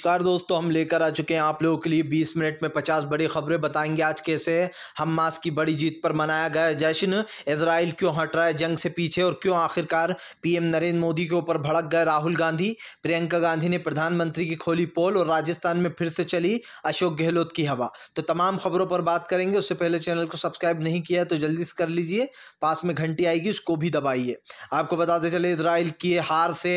नमस्कार दोस्तों हम लेकर आ चुके हैं आप लोगों के लिए 20 मिनट में 50 बड़ी खबरें बताएंगे आज कैसे हम मास की बड़ी जीत पर मनाया गया जश्न इसराइल क्यों हट रहा है जंग से पीछे और क्यों आखिरकार पीएम नरेंद्र मोदी के ऊपर भड़क गए राहुल गांधी प्रियंका गांधी ने प्रधानमंत्री की खोली पोल और राजस्थान में फिर से चली अशोक गहलोत की हवा तो तमाम खबरों पर बात करेंगे उससे पहले चैनल को सब्सक्राइब नहीं किया तो जल्दी से कर लीजिए पास में घंटी आएगी उसको भी दबाइए आपको बताते चले इसराइल की हार से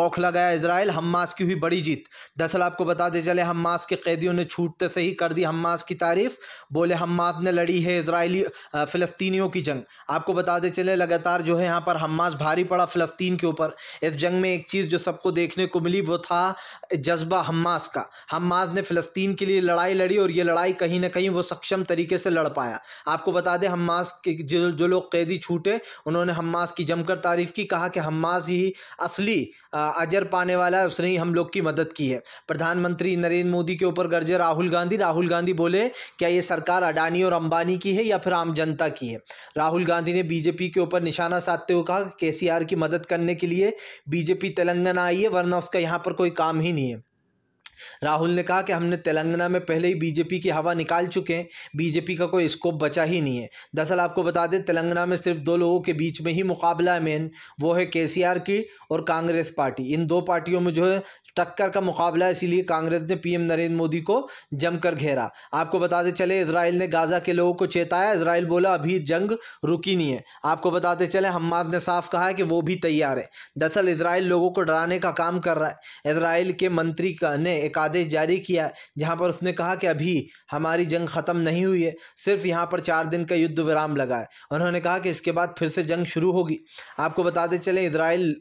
बौखला गया इसराइल हम की हुई बड़ी जीत दस आपको बताते चले हमास के कैदियों ने छूटते से ही कर दी हमास की तारीफ बोले हमास ने लड़ी है इसराइली फ़लस्तीनियों की जंग आपको दे चले लगातार जो है यहाँ पर हमास भारी पड़ा फ़लस्तीन के ऊपर इस जंग में एक चीज़ जो सबको देखने को मिली वो था जज्बा हमास का हमास ने फ़लस्तीन के लिए लड़ाई लड़ी और ये लड़ाई कहीं ना कहीं वो सक्षम तरीके से लड़ पाया आपको बता दें हमास के जो जो लोग कैदी छूटे उन्होंने हमास की जमकर तारीफ़ की कहा कि हमास ही असली अजर पाने वाला है उसने ही हम लोग की मदद की है प्रधानमंत्री नरेंद्र मोदी के ऊपर गर्जे राहुल गांधी राहुल गांधी बोले क्या ये सरकार अडानी और अंबानी की है या फिर आम जनता की है राहुल गांधी ने बीजेपी के ऊपर निशाना साधते हुए कहा के की मदद करने के लिए बीजेपी तेलंगाना आई है वरना उसका यहाँ पर कोई काम ही नहीं है राहुल ने कहा कि हमने तेलंगाना में पहले ही बीजेपी की हवा निकाल चुके हैं बीजेपी का कोई स्कोप बचा ही नहीं है दरअसल आपको बता दें तेलंगाना में सिर्फ दो लोगों के बीच में ही मुकाबला है मेन वो है के की और कांग्रेस पार्टी इन दो पार्टियों में जो है टक्कर का मुकाबला इसीलिए कांग्रेस ने पीएम नरेंद्र मोदी को जमकर घेरा आपको बताते चले इसराइल ने गाजा के लोगों को चेताया इसराइल बोला अभी जंग रुकी नहीं है आपको बताते चले हमाद ने साफ कहा है कि वो भी तैयार है दरअसल इसराइल लोगों को डराने का काम कर रहा है इसराइल के मंत्री ने एक आदेश जारी किया जहाँ पर उसने कहा कि अभी हमारी जंग ख़त्म नहीं हुई है सिर्फ यहाँ पर चार दिन का युद्ध विराम लगा है उन्होंने कहा कि इसके बाद फिर से जंग शुरू होगी आपको बताते चले इसराइल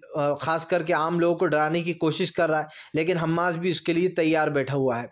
खास करके आम लोगों को डराने की कोशिश कर रहा है लेकिन हमास भी उसके लिए तैयार बैठा हुआ है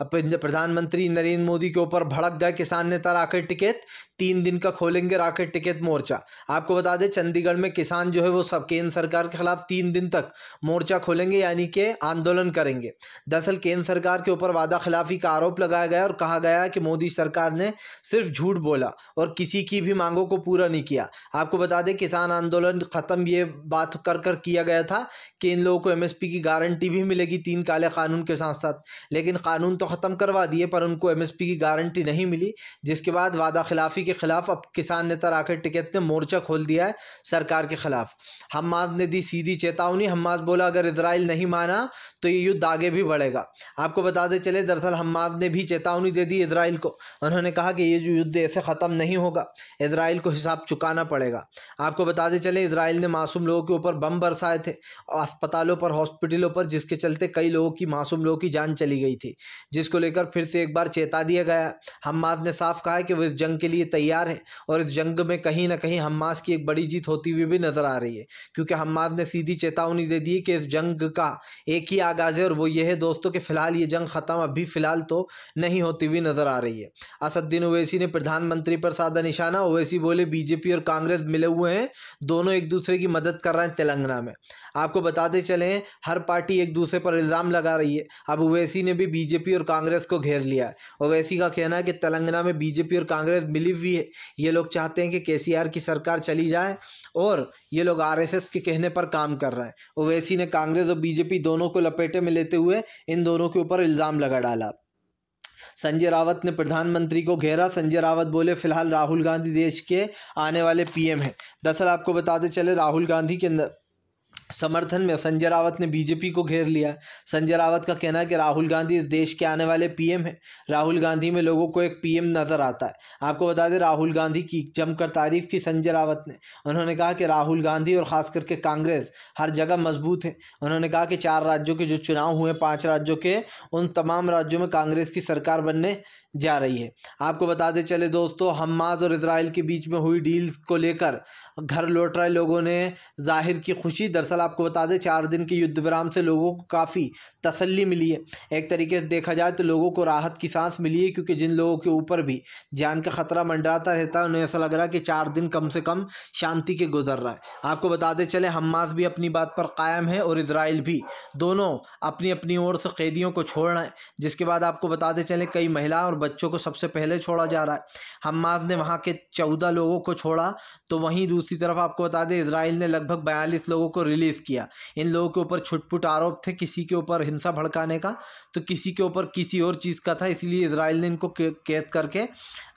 अब प्रधानमंत्री नरेंद्र मोदी के ऊपर भड़क गए किसान नेता राकेश टिकैत तीन दिन का खोलेंगे राकेट टिकट मोर्चा आपको बता दें चंडीगढ़ में किसान जो है वो सब केंद्र सरकार के खिलाफ तीन दिन तक मोर्चा खोलेंगे यानी कि आंदोलन करेंगे दरअसल केंद्र सरकार के ऊपर वादा खिलाफी का आरोप लगाया गया और कहा गया कि मोदी सरकार ने सिर्फ झूठ बोला और किसी की भी मांगों को पूरा नहीं किया आपको बता दें किसान आंदोलन ख़त्म ये बात कर कर किया गया था कि इन लोगों को एम की गारंटी भी मिलेगी तीन काले कानून के साथ साथ लेकिन कानून तो ख़त्म करवा दिए पर उनको एम की गारंटी नहीं मिली जिसके बाद वादा खिलाफी के खिलाफ अब किसान नेता राकेश टिकैत ने मोर्चा खोल दिया है सरकार के खिलाफ हमाद ने दी सीधी चेतावनी हमाद बोला अगर इसराइल नहीं माना तो ये युद्ध आगे भी बढ़ेगा आपको बताते चले दरअसल हमाद ने भी चेतावनी दे दी इसराइल को उन्होंने कहा कि ये जो युद्ध ऐसे ख़त्म नहीं होगा इसराइल को हिसाब चुकाना पड़ेगा आपको बताते चले इसराइल ने मासूम लोगों के ऊपर बम बरसाए थे अस्पतालों पर हॉस्पिटलों पर जिसके चलते कई लोगों की मासूम लोगों की जान चली गई थी जिसको लेकर फिर से एक बार चेता दिया गया हमाद ने साफ कहा है कि वो इस जंग के लिए तैयार है और इस जंग में कहीं ना कहीं हमास की एक बड़ी जीत होती हुई भी नज़र आ रही है क्योंकि हमास ने सीधी चेतावनी दे दी कि इस जंग का एक ही आगाज़ है और वो ये है दोस्तों कि फ़िलहाल ये जंग ख़त्म अभी फ़िलहाल तो नहीं होती हुई नज़र आ रही है असद्दीन ओवैसी ने प्रधानमंत्री पर साधा निशाना ओवैसी बोले बीजेपी और कांग्रेस मिले हुए हैं दोनों एक दूसरे की मदद कर रहे हैं तेलंगाना में आपको बताते चले हर पार्टी एक दूसरे पर इल्ज़ाम लगा रही है अब ओवैसी ने भी बीजेपी और कांग्रेस को घेर लिया है ओवैसी का कहना है कि तेलंगाना में बीजेपी और कांग्रेस मिली भी ये लोग चाहते हैं कि केसीआर की सरकार चली जाए और ये लोग आरएसएस के कहने पर काम कर रहे हैं ओवैसी ने कांग्रेस और बीजेपी दोनों को लपेटे में लेते हुए इन दोनों के ऊपर इल्ज़ाम लगा डाला संजय रावत ने प्रधानमंत्री को घेरा संजय रावत बोले फिलहाल राहुल गांधी देश के आने वाले पीएम हैं दरअसल आपको बताते चले राहुल गांधी के न... समर्थन में संजय रावत ने बीजेपी को घेर लिया संजय रावत का कहना है कि राहुल गांधी इस देश के आने वाले पीएम हैं राहुल गांधी में लोगों को एक पीएम नज़र आता है आपको बता दें राहुल गांधी की जमकर तारीफ की संजय रावत ने उन्होंने कहा कि राहुल गांधी और ख़ास करके कांग्रेस हर जगह मजबूत है उन्होंने कहा कि चार राज्यों के जो चुनाव हुए पाँच राज्यों के उन तमाम राज्यों में कांग्रेस की सरकार बनने जा रही है आपको बताते चले दोस्तों हमास और इसराइल के बीच में हुई डील को लेकर घर लौट रहे लोगों ने जाहिर की खुशी दरअसल आपको बता दें चार दिन के युद्ध विराम से लोगों को काफ़ी तसल्ली मिली है एक तरीके से देखा जाए तो लोगों को राहत की सांस मिली है क्योंकि जिन लोगों के ऊपर भी जान का खतरा मंडराता रहता है उन्हें ऐसा लग रहा है कि चार दिन कम से कम शांति के गुजर रहा है आपको बता दें चले हमास भी अपनी बात पर कायम है और इसराइल भी दोनों अपनी अपनी ओर से कैदियों को छोड़ रहे हैं जिसके बाद आपको बताते चले कई महिला और बच्चों को सबसे पहले छोड़ा जा रहा है हमास ने वहाँ के चौदह लोगों को छोड़ा तो वहीं दूसरे दूसरी तरफ आपको बता दें इसराइल ने लगभग बयालीस लोगों को रिलीज़ किया इन लोगों के ऊपर छुटपुट आरोप थे किसी के ऊपर हिंसा भड़काने का तो किसी के ऊपर किसी और चीज़ का था इसलिए इसराइल ने इनको कैद करके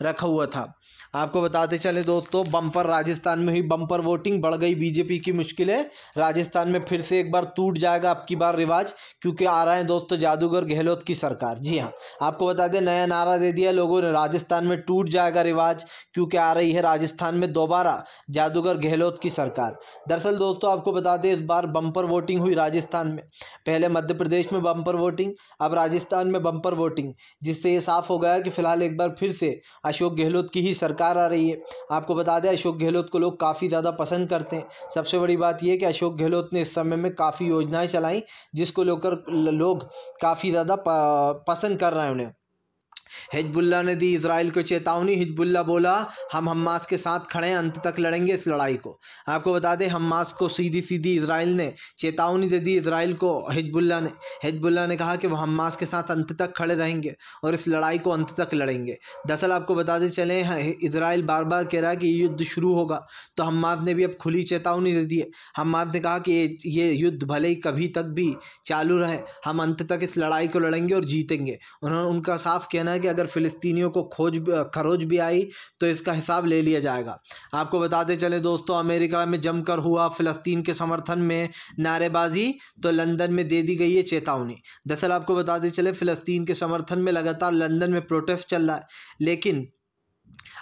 रखा हुआ था आपको बताते चले दोस्तों बम्पर राजस्थान में हुई बम्पर वोटिंग बढ़ गई बीजेपी की मुश्किलें राजस्थान में फिर से एक बार टूट जाएगा आपकी बार रिवाज क्योंकि आ रहा है दोस्तों जादूगर गहलोत की सरकार जी हाँ आपको बता दें नया नारा दे दिया लोगों ने राजस्थान में टूट जाएगा रिवाज क्योंकि आ रही है राजस्थान में दोबारा जादूगर गहलोत की सरकार दरअसल दोस्तों आपको बता दें इस बार बम्पर वोटिंग हुई राजस्थान में पहले मध्य प्रदेश में बम्पर वोटिंग अब राजस्थान में बम्पर वोटिंग जिससे ये साफ हो गया कि फिलहाल एक बार फिर से अशोक गहलोत की ही सरकार सरकार आ रही है आपको बता दें अशोक गहलोत को लोग काफ़ी ज़्यादा पसंद करते हैं सबसे बड़ी बात यह कि अशोक गहलोत ने इस समय में काफ़ी योजनाएं चलाई जिसको लेकर लोग काफ़ी ज़्यादा पसंद कर रहे हैं उन्हें हिजबुल्ला ने दी इसराइल को चेतावनी हिजबुल्ला बोला हम हमास के साथ खड़े हैं अंत तक लड़ेंगे इस लड़ाई को आपको बता दें हमास को सीधी सीधी इसराइल ने चेतावनी दे दी इसराइल को हिजबुल्ला ने हिजबुल्ला ने कहा कि वह हमास के साथ अंत तक खड़े रहेंगे और इस लड़ाई को अंत तक लड़ेंगे दरअसल आपको बताते चले इसराइल बार बार कह रहा है कि युद्ध शुरू होगा तो हमास ने भी अब खुली चेतावनी दे दी है हमास ने कहा कि ये युद्ध भले ही कभी तक भी चालू रहे हम अंत तक इस लड़ाई को लड़ेंगे और जीतेंगे उन्होंने उनका साफ कहना है कि अगर फ़िलिस्तीनियों को खोज खरोज भी आई तो इसका हिसाब ले लिया जाएगा आपको बताते चले दोस्तों अमेरिका में जमकर हुआ फ़िलिस्तीन के समर्थन में नारेबाजी तो लंदन में दे दी गई है चेतावनी दरअसल आपको बताते चले फ़िलिस्तीन के समर्थन में लगातार लंदन में प्रोटेस्ट चल रहा है लेकिन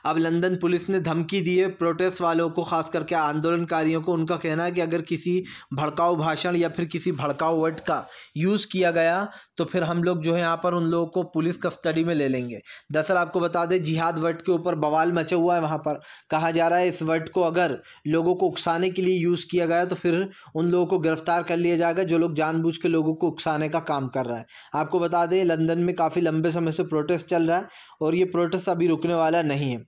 अब लंदन पुलिस ने धमकी दी है प्रोटेस्ट वालों को खास करके आंदोलनकारियों को उनका कहना है कि अगर किसी भड़काऊ भाषण या फिर किसी भड़काऊ वर्ड का यूज़ किया गया तो फिर हम लोग जो है यहाँ पर उन लोगों को पुलिस कस्टडी में ले लेंगे दरअसल आपको बता दें जिहाद वर्ड के ऊपर बवाल मचा हुआ है वहाँ पर कहा जा रहा है इस वर्ड को अगर लोगों को उकसाने के लिए यूज़ किया गया तो फिर उन लोगों को गिरफ्तार कर लिया जाएगा जो लोग जानबूझ के लोगों को उकसाने का काम कर रहा है आपको बता दें लंदन में काफ़ी लंबे समय से प्रोटेस्ट चल रहा है और ये प्रोटेस्ट अभी रुकने वाला नहीं नहीं है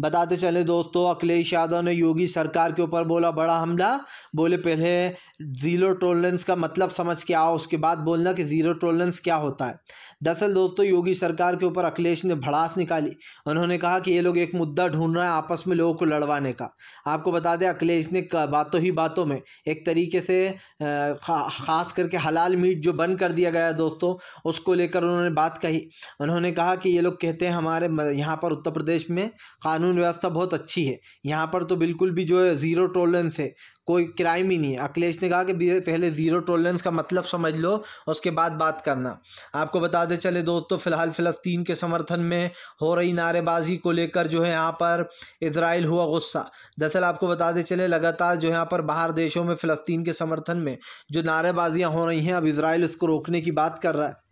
बताते चले दोस्तों अखिलेश यादव ने योगी सरकार के ऊपर बोला बड़ा हमला बोले पहले ज़ीरो टॉलरेंस का मतलब समझ के आओ उसके बाद बोलना कि ज़ीरो टॉलरेंस क्या होता है दरअसल दोस्तों योगी सरकार के ऊपर अखिलेश ने भड़ास निकाली उन्होंने कहा कि ये लोग एक मुद्दा ढूंढ रहे हैं आपस में लोगों को लड़वाने का आपको बता दें अखिलेश ने बातों ही बातों में एक तरीके से ख़ास करके हलाल मीट जो बंद कर दिया गया दोस्तों उसको लेकर उन्होंने बात कही उन्होंने कहा कि ये लोग कहते हैं हमारे यहाँ पर उत्तर प्रदेश में कानून व्यवस्था बहुत अच्छी है यहाँ पर तो बिल्कुल भी जो है ज़ीरो टॉलरेंस है कोई क्राइम ही नहीं है अखिलेश ने कहा कि पहले ज़ीरो टॉलरेंस का मतलब समझ लो उसके बाद बात करना आपको बताते चले दोस्तों फ़िलहाल फ़लस्तीन के समर्थन में हो रही नारेबाजी को लेकर जो है यहाँ पर इसराइल हुआ गुस्सा दरअसल आपको बताते चले लगातार जो यहाँ पर बाहर देशों में फ़िलस्तीन के समर्थन में जो नारेबाजियाँ हो रही हैं अब इसराइल उसको रोकने की बात कर रहा है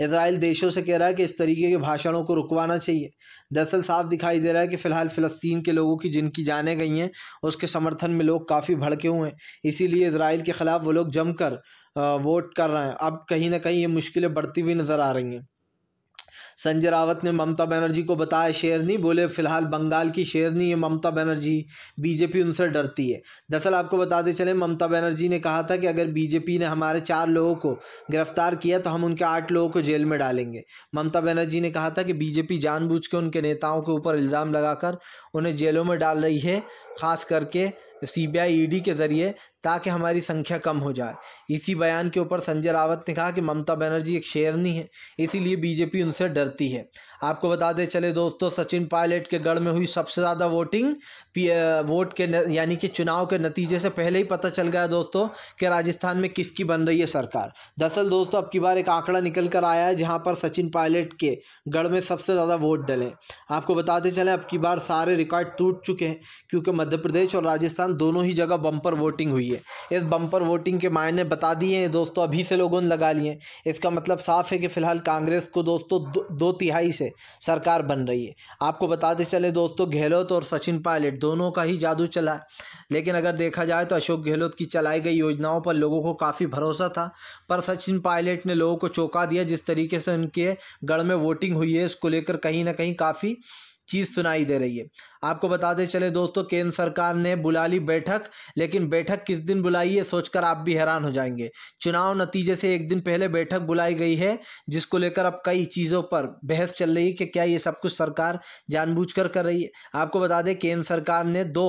इसराइल देशों से कह रहा है कि इस तरीके के भाषणों को रुकवाना चाहिए दरअसल साफ दिखाई दे रहा है कि फ़िलहाल फ़लस्तीन के लोगों की जिनकी जानें गई हैं उसके समर्थन में लोग काफ़ी भड़के हुए हैं इसीलिए इसराइल के ख़िलाफ़ वो लोग जमकर वोट कर रहे हैं अब कहीं ना कहीं ये मुश्किलें बढ़ती हुई नज़र आ रही हैं संजय रावत ने ममता बनर्जी को बताया शेरनी बोले फिलहाल बंगाल की शेरनी है ममता बनर्जी बीजेपी उनसे डरती है दरअसल आपको बताते चले ममता बनर्जी ने कहा था कि अगर बीजेपी ने हमारे चार लोगों को गिरफ्तार किया तो हम उनके आठ लोगों को जेल में डालेंगे ममता बनर्जी ने कहा था कि बीजेपी जानबूझ के उनके नेताओं के ऊपर इल्ज़ाम लगाकर उन्हें जेलों में डाल रही है ख़ास करके सी बी आई ई के ज़रिए ताकि हमारी संख्या कम हो जाए इसी बयान के ऊपर संजय रावत ने कहा कि ममता बनर्जी एक शेरनी है इसीलिए बीजेपी उनसे डरती है आपको बताते चले दोस्तों सचिन पायलट के गढ़ में हुई सबसे ज़्यादा वोटिंग वोट के यानी कि चुनाव के नतीजे से पहले ही पता चल गया दोस्तों कि राजस्थान में किसकी बन रही है सरकार दरअसल दोस्तों अब की बार एक आंकड़ा निकल कर आया है जहाँ पर सचिन पायलट के गढ़ में सबसे ज़्यादा वोट डले आपको बताते चले अब की बार सारे रिकॉर्ड टूट चुके हैं क्योंकि मध्य प्रदेश और राजस्थान दोनों ही जगह बम्पर वोटिंग हुई है इस बम्पर वोटिंग के मायने बता दिए हैं दोस्तों अभी से लोगों ने लगा लिए इसका मतलब साफ है कि फिलहाल कांग्रेस को दोस्तों दो, दो तिहाई से सरकार बन रही है आपको बताते चले दोस्तों गहलोत और सचिन पायलट दोनों का ही जादू चला है लेकिन अगर देखा जाए तो अशोक गहलोत की चलाई गई योजनाओं पर लोगों को काफ़ी भरोसा था पर सचिन पायलट ने लोगों को चौंका दिया जिस तरीके से उनके गढ़ में वोटिंग हुई है इसको लेकर कहीं ना कहीं काफ़ी चीज़ सुनाई दे रही है आपको बताते चले दोस्तों केंद्र सरकार ने बुला ली बैठक लेकिन बैठक किस दिन बुलाई है सोचकर आप भी हैरान हो जाएंगे चुनाव नतीजे से एक दिन पहले बैठक बुलाई गई है जिसको लेकर अब कई चीज़ों पर बहस चल रही है कि क्या ये सब कुछ सरकार जानबूझ कर रही है आपको बता दें केंद्र सरकार ने दो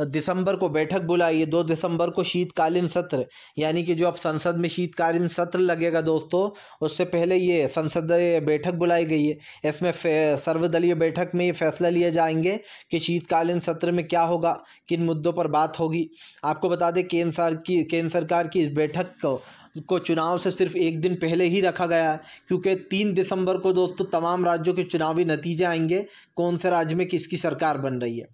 दिसंबर को बैठक बुलाई है दो दिसंबर को शीतकालीन सत्र यानी कि जो अब संसद में शीतकालीन सत्र लगेगा दोस्तों उससे पहले ये संसदीय बैठक बुलाई गई है इसमें सर्वदलीय बैठक में ये फैसला लिए जाएंगे कि शीतकालीन सत्र में क्या होगा किन मुद्दों पर बात होगी आपको बता दें केंद्र सरकार की केंद्र सरकार की इस बैठक को को चुनाव से सिर्फ एक दिन पहले ही रखा गया है क्योंकि तीन दिसंबर को दोस्तों तमाम राज्यों के चुनावी नतीजे आएंगे कौन से राज्य में किसकी सरकार बन रही है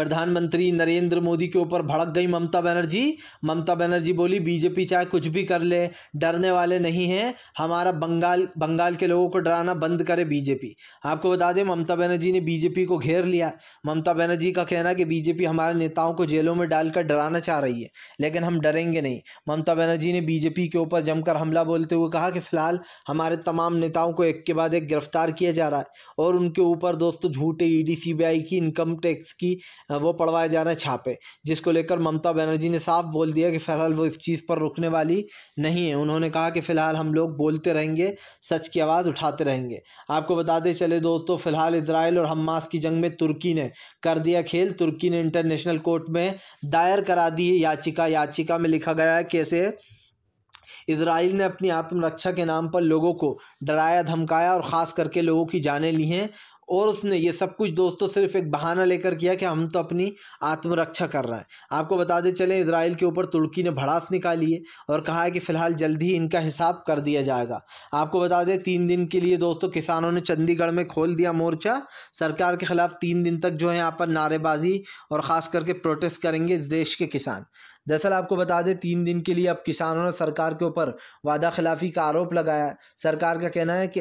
प्रधानमंत्री नरेंद्र मोदी के ऊपर भड़क गई ममता बनर्जी ममता बनर्जी बोली बीजेपी चाहे कुछ भी कर ले डरने वाले नहीं हैं हमारा बंगाल बंगाल के लोगों को डराना बंद करे बीजेपी आपको बता दें ममता बनर्जी ने बीजेपी को घेर लिया ममता बनर्जी का कहना कि बीजेपी हमारे नेताओं को जेलों में डालकर डराना चाह रही है लेकिन हम डरेंगे नहीं ममता बनर्जी ने बीजेपी के ऊपर जमकर हमला बोलते हुए कहा कि फिलहाल हमारे तमाम नेताओं को एक के बाद एक गिरफ्तार किया जा रहा है और उनके ऊपर दोस्तों झूठे ई सीबीआई की इनकम टैक्स की हाँ, वो पढ़वाए जा रहे हैं छापे जिसको लेकर ममता बनर्जी ने साफ बोल दिया कि फ़िलहाल वो इस चीज़ पर रुकने वाली नहीं है उन्होंने कहा कि फ़िलहाल हम लोग बोलते रहेंगे सच की आवाज़ उठाते रहेंगे आपको बताते चले दोस्तों फ़िलहाल इसराइल और हमास की जंग में तुर्की ने कर दिया खेल तुर्की ने इंटरनेशनल कोर्ट में दायर करा दी है याचिका याचिका में लिखा गया है कैसे इसराइल ने अपनी आत्मरक्षा के नाम पर लोगों को डराया धमकाया और ख़ास करके लोगों की जानें ली हैं और उसने ये सब कुछ दोस्तों सिर्फ एक बहाना लेकर किया कि हम तो अपनी आत्मरक्षा कर रहे हैं आपको बता दें चले इसराइल के ऊपर तुर्की ने भड़ास निकाली है और कहा है कि फ़िलहाल जल्द ही इनका हिसाब कर दिया जाएगा आपको बता दें तीन दिन के लिए दोस्तों किसानों ने चंडीगढ़ में खोल दिया मोर्चा सरकार के खिलाफ तीन दिन तक जो है यहाँ पर नारेबाजी और ख़ास करके प्रोटेस्ट करेंगे इस देश के किसान दरअसल आपको बता दें तीन दिन के लिए अब किसानों ने सरकार के ऊपर वादा खिलाफी का आरोप लगाया सरकार का कहना है कि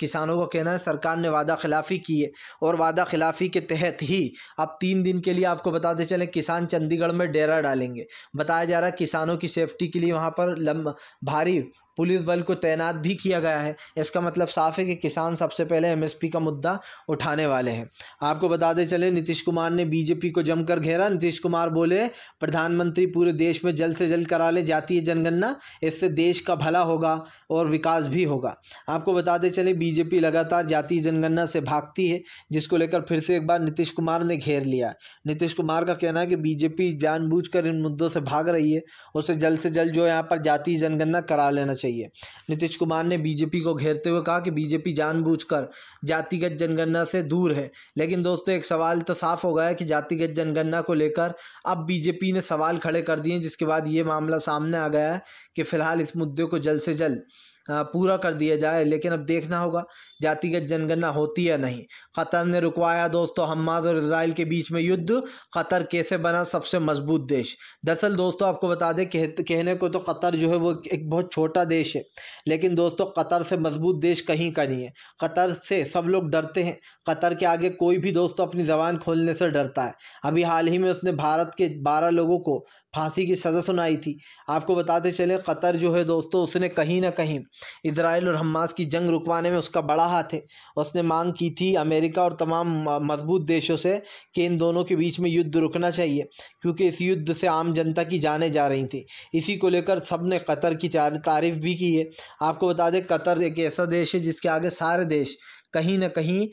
किसानों का कहना है सरकार ने वादा खिलाफी की है और वादा खिलाफी के तहत ही अब तीन दिन के लिए आपको बताते चले किसान चंडीगढ़ में डेरा डालेंगे बताया जा रहा है किसानों की सेफ्टी के लिए वहाँ पर लम्बा भारी पुलिस बल को तैनात भी किया गया है इसका मतलब साफ है कि किसान सबसे पहले एमएसपी का मुद्दा उठाने वाले हैं आपको बताते चले नीतीश कुमार ने बीजेपी को जमकर घेरा नीतीश कुमार बोले प्रधानमंत्री पूरे देश में जल्द से जल्द करा ले जातीय जनगणना इससे देश का भला होगा और विकास भी होगा आपको बताते चले बीजेपी लगातार जातीय जनगणना से भागती है जिसको लेकर फिर से एक बार नीतीश कुमार ने घेर लिया नीतीश कुमार का कहना है कि बीजेपी जानबूझकर इन मुद्दों से भाग रही है उसे जल्द से जल्द जो यहाँ पर जातीय जनगणना करा लेना चाहिए चाहिए नीतीश कुमार ने बीजेपी को घेरते हुए कहा कि बीजेपी जानबूझकर जातिगत जनगणना से दूर है लेकिन दोस्तों एक सवाल तो साफ हो गया कि जातिगत जनगणना को लेकर अब बीजेपी ने सवाल खड़े कर दिए जिसके बाद ये मामला सामने आ गया है कि फिलहाल इस मुद्दे को जल्द से जल्द पूरा कर दिया जाए लेकिन अब देखना होगा जातिगत जनगणना होती है नहीं क़तर ने रुकवाया दोस्तों हमास और इसराइल के बीच में युद्ध क़तर कैसे बना सबसे मजबूत देश दरअसल दोस्तों आपको बता दें कह, कहने को तो क़तर जो है वो एक बहुत छोटा देश है लेकिन दोस्तों क़तर से मजबूत देश कहीं का नहीं है क़तर से सब लोग डरते हैं कतर के आगे कोई भी दोस्त तो अपनी ज़बान खोलने से डरता है अभी हाल ही में उसने भारत के बारह लोगों को फांसी की सज़ा सुनाई थी आपको बताते चले कतर जो है दोस्तों उसने कहीं ना कहीं इसराइल और हमास की जंग रुकवाने में उसका बड़ा हाथ है उसने मांग की थी अमेरिका और तमाम मजबूत देशों से कि इन दोनों के बीच में युद्ध रुकना चाहिए क्योंकि इस युद्ध से आम जनता की जाने जा रही थी इसी को लेकर सब ने कतर की तारीफ़ भी की है आपको बता दें कतर एक ऐसा देश है जिसके आगे सारे देश कहीं ना कहीं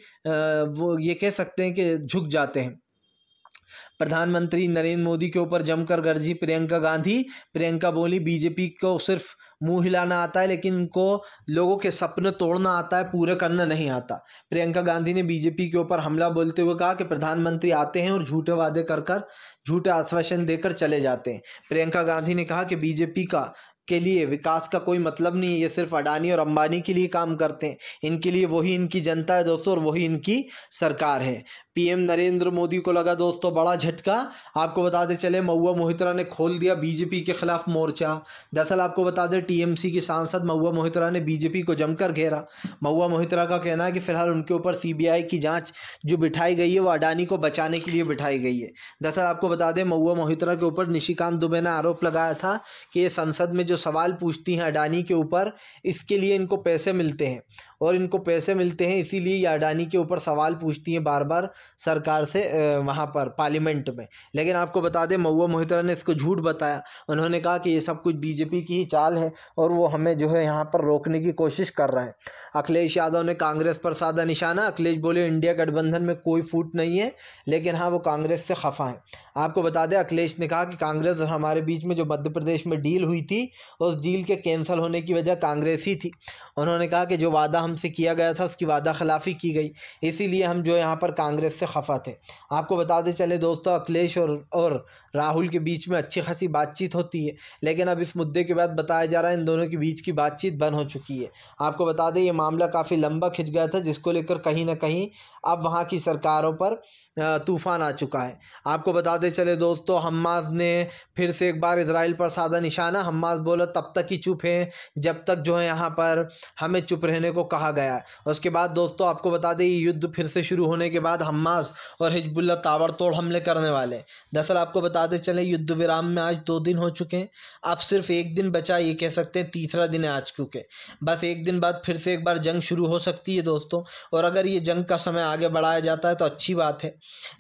वो ये कह सकते हैं कि झुक जाते हैं प्रधानमंत्री नरेंद्र मोदी के ऊपर जमकर गर्जी प्रियंका गांधी प्रियंका बोली बीजेपी को सिर्फ मुंह हिलाना आता है लेकिन उनको लोगों के सपने तोड़ना आता है पूरे करना नहीं आता प्रियंका गांधी ने बीजेपी के ऊपर हमला बोलते हुए कहा कि प्रधानमंत्री आते हैं और झूठे वादे कर कर झूठे आश्वासन देकर चले जाते हैं प्रियंका गांधी ने कहा कि बीजेपी का के लिए विकास का कोई मतलब नहीं है ये सिर्फ अडानी और अंबानी के लिए काम करते हैं इनके लिए वही इनकी जनता है दोस्तों और वही इनकी सरकार है पीएम नरेंद्र मोदी को लगा दोस्तों बड़ा झटका आपको बताते चले महुआ मोहित्रा ने खोल दिया बीजेपी के खिलाफ मोर्चा दरअसल आपको बता दें टीएमसी के सांसद महुआ मोहित्रा ने बीजेपी को जमकर घेरा महुआ मोहित्रा का कहना है कि फिलहाल उनके ऊपर सीबीआई की जांच जो बिठाई गई है वो अडानी को बचाने के लिए बिठाई गई है दरअसल आपको बता दें महुआ मोहित्रा के ऊपर निशिकांत दुबे ने आरोप लगाया था कि ये संसद में जो सवाल पूछती हैं अडानी के ऊपर इसके लिए इनको पैसे मिलते हैं और इनको पैसे मिलते हैं इसीलिए ये अडानी के ऊपर सवाल पूछती हैं बार बार सरकार से वहाँ पर पार्लियामेंट में लेकिन आपको बता दें महुआ मोहित्रा ने इसको झूठ बताया उन्होंने कहा कि ये सब कुछ बीजेपी की ही चाल है और वो हमें जो है यहाँ पर रोकने की कोशिश कर रहे हैं अखिलेश यादव ने कांग्रेस पर साधा निशाना अखिलेश बोले इंडिया गठबंधन में कोई फूट नहीं है लेकिन हाँ वो कांग्रेस से खफा हैं आपको बता दें अखिलेश ने कहा कि कांग्रेस और हमारे बीच में जो मध्य प्रदेश में डील हुई थी उस डील के कैंसिल होने की वजह कांग्रेस ही थी उन्होंने कहा कि जो वादा हमसे किया गया था उसकी वादा खिलाफी की गई इसीलिए हम जो यहाँ पर कांग्रेस से खफा थे आपको बताते चले दोस्तों अखिलेश और और राहुल के बीच में अच्छी खासी बातचीत होती है लेकिन अब इस मुद्दे के बाद बताया जा रहा है इन दोनों के बीच की बातचीत बंद हो चुकी है आपको बता दें ये मामला काफ़ी लंबा खिंच गया था जिसको लेकर कहीं ना कहीं अब वहाँ की सरकारों पर तूफ़ान आ चुका है आपको बताते चले दोस्तों हमास ने फिर से एक बार इसराइल पर साधा निशाना हमास बोला तब तक ही चुप हैं जब तक जो है यहाँ पर हमें चुप रहने को कहा गया है उसके बाद दोस्तों आपको बता दें युद्ध फिर से शुरू होने के बाद हमास और हिजबुल्ला ताबड़तोड़ हमले करने वाले दरअसल आपको बताते चले युद्ध विराम में आज दो दिन हो चुके हैं अब सिर्फ एक दिन बचा ये कह सकते हैं तीसरा दिन है आज चुके बस एक दिन बाद फिर से एक बार जंग शुरू हो सकती है दोस्तों और अगर ये जंग का समय आगे बढ़ाया जाता है तो अच्छी बात है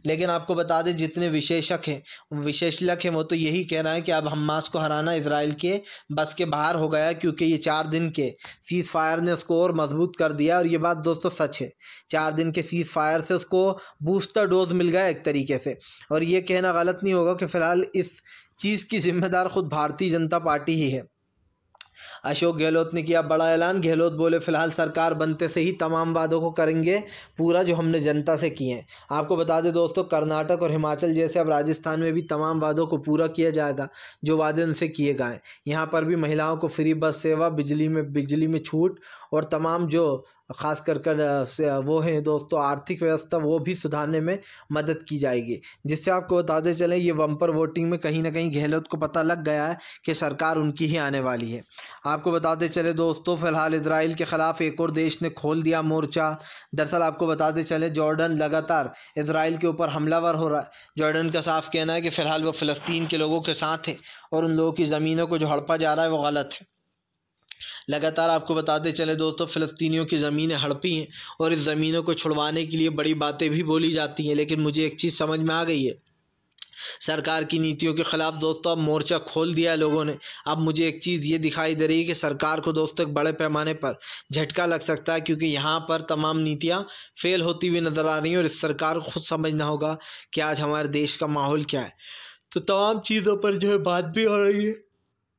लेकिन आपको बता दें जितने विशेषक हैं विशेषक हैं वो तो यही कह रहा है कि अब हमास को हराना इसराइल के बस के बाहर हो गया क्योंकि ये चार दिन के सीज़ फायर ने उसको और मजबूत कर दिया और ये बात दोस्तों सच है चार दिन के सीज़ फायर से उसको बूस्टर डोज मिल गया एक तरीके से और ये कहना गलत नहीं होगा कि फ़िलहाल इस चीज़ की जिम्मेदार खुद भारतीय जनता पार्टी ही है अशोक गहलोत ने किया बड़ा ऐलान गहलोत बोले फिलहाल सरकार बनते से ही तमाम वादों को करेंगे पूरा जो हमने जनता से किए हैं आपको बता दें दोस्तों कर्नाटक और हिमाचल जैसे अब राजस्थान में भी तमाम वादों को पूरा किया जाएगा जो वादे उनसे किए गए यहाँ पर भी महिलाओं को फ्री बस सेवा बिजली में बिजली में छूट और तमाम जो ख़ास कर कर वो हैं दोस्तों आर्थिक व्यवस्था वो भी सुधारने में मदद की जाएगी जिससे आपको बताते चलें ये वम्पर वोटिंग में कहीं ना कहीं गहलोत को पता लग गया है कि सरकार उनकी ही आने वाली है आपको बताते चले दोस्तों फ़िलहाल इसराइल के ख़िलाफ़ एक और देश ने खोल दिया मोर्चा दरअसल आपको बताते चले जॉर्डन लगातार इसराइल के ऊपर हमलावर हो रहा है जॉर्डन का साफ कहना है कि फ़िलहाल वो फ़लस्तीन के लोगों के साथ हैं और उन लोगों की ज़मीनों को जो हड़पा जा रहा है वो गलत है लगातार आपको बताते चले दोस्तों फ़लस्तियों की ज़मीनें हड़पी हैं और इस ज़मीनों को छुड़वाने के लिए बड़ी बातें भी बोली जाती हैं लेकिन मुझे एक चीज़ समझ में आ गई है सरकार की नीतियों के ख़िलाफ़ दोस्तों अब मोर्चा खोल दिया है लोगों ने अब मुझे एक चीज़ ये दिखाई दे रही है कि सरकार को दोस्तों एक बड़े पैमाने पर झटका लग सकता है क्योंकि यहाँ पर तमाम नीतियाँ फेल होती हुई नज़र आ रही हैं और इस सरकार को खुद समझना होगा कि आज हमारे देश का माहौल क्या है तो तमाम चीज़ों पर जो है बात भी हो रही है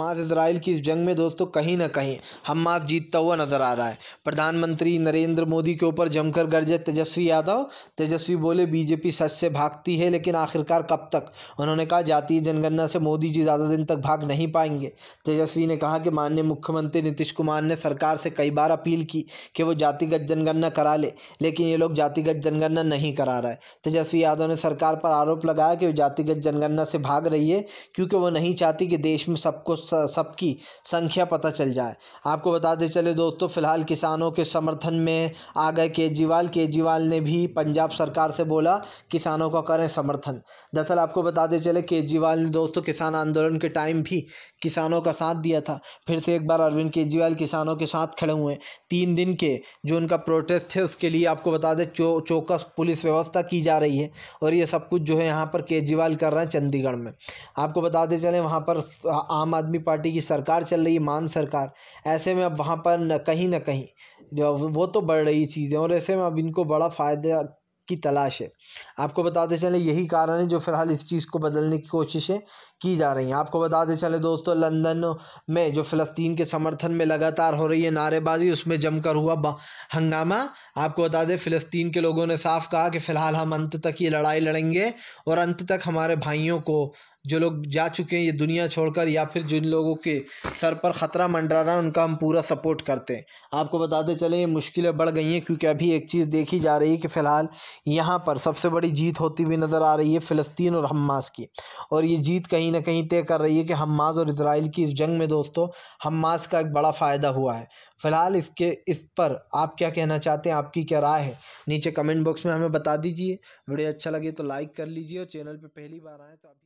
हमास इसराइल की इस जंग में दोस्तों कहीं ना कहीं हमास जीतता हुआ नज़र आ रहा है प्रधानमंत्री नरेंद्र मोदी के ऊपर जमकर गर्जे तेजस्वी यादव तेजस्वी बोले बीजेपी सच से भागती है लेकिन आखिरकार कब तक उन्होंने कहा जातीय जनगणना से मोदी जी ज़्यादा दिन तक भाग नहीं पाएंगे तेजस्वी ने कहा कि माननीय मुख्यमंत्री नीतीश कुमार ने सरकार से कई बार अपील की कि वो जातिगत जनगणना करा ले लेकिन ये लोग जातिगत जनगणना नहीं करा रहा है तेजस्वी यादव ने सरकार पर आरोप लगाया कि वो जातिगत जनगणना से भाग रही है क्योंकि वो नहीं चाहती कि देश में सबको सबकी संख्या पता चल जाए आपको बताते चले दोस्तों फ़िलहाल किसानों के समर्थन में आ गए केजरीवाल केजरीवाल ने भी पंजाब सरकार से बोला किसानों का करें समर्थन दरअसल आपको बताते चले केजरीवाल ने दोस्तों किसान आंदोलन के टाइम भी किसानों का साथ दिया था फिर से एक बार अरविंद केजरीवाल किसानों के साथ खड़े हुए तीन दिन के जो उनका प्रोटेस्ट है उसके लिए आपको बता दें चो, चौकस पुलिस व्यवस्था की जा रही है और ये सब कुछ जो है यहाँ पर केजरीवाल कर रहे हैं चंडीगढ़ में आपको बताते चले वहाँ पर आम आदमी पार्टी की सरकार चल रही है मान सरकार ऐसे में अब वहाँ पर न कहीं ना कहीं जो वो तो बढ़ रही चीज़ें और ऐसे में अब इनको बड़ा फ़ायदा की तलाश है आपको बताते चले यही कारण है जो फिलहाल इस चीज़ को बदलने की कोशिशें की जा रही हैं आपको बताते चले दोस्तों लंदन में जो फ़लस्तीन के समर्थन में लगातार हो रही है नारेबाजी उसमें जमकर हुआ हंगामा आपको बता दें फ़लस्तीन के लोगों ने साफ कहा कि फ़िलहाल हम अंत तक ये लड़ाई लड़ेंगे और अंत तक हमारे भाइयों को जो लोग जा चुके हैं ये दुनिया छोड़कर या फिर जिन लोगों के सर पर ख़तरा मंडरा रहा है उनका हम पूरा सपोर्ट करते हैं आपको बताते चले ये मुश्किलें बढ़ गई हैं क्योंकि अभी एक चीज़ देखी जा रही है कि फ़िलहाल यहाँ पर सबसे बड़ी जीत होती हुई नज़र आ रही है फ़िलिस्तीन और हमास की और ये जीत कहीं ना कहीं तय कर रही है कि हमास और इसराइल की इस जंग में दोस्तों हमास का एक बड़ा फ़ायदा हुआ है फ़िलहाल इसके इस पर आप क्या कहना चाहते हैं आपकी क्या राय है नीचे कमेंट बॉक्स में हमें बता दीजिए वीडियो अच्छा लगे तो लाइक कर लीजिए और चैनल पर पहली बार आएँ तो अभी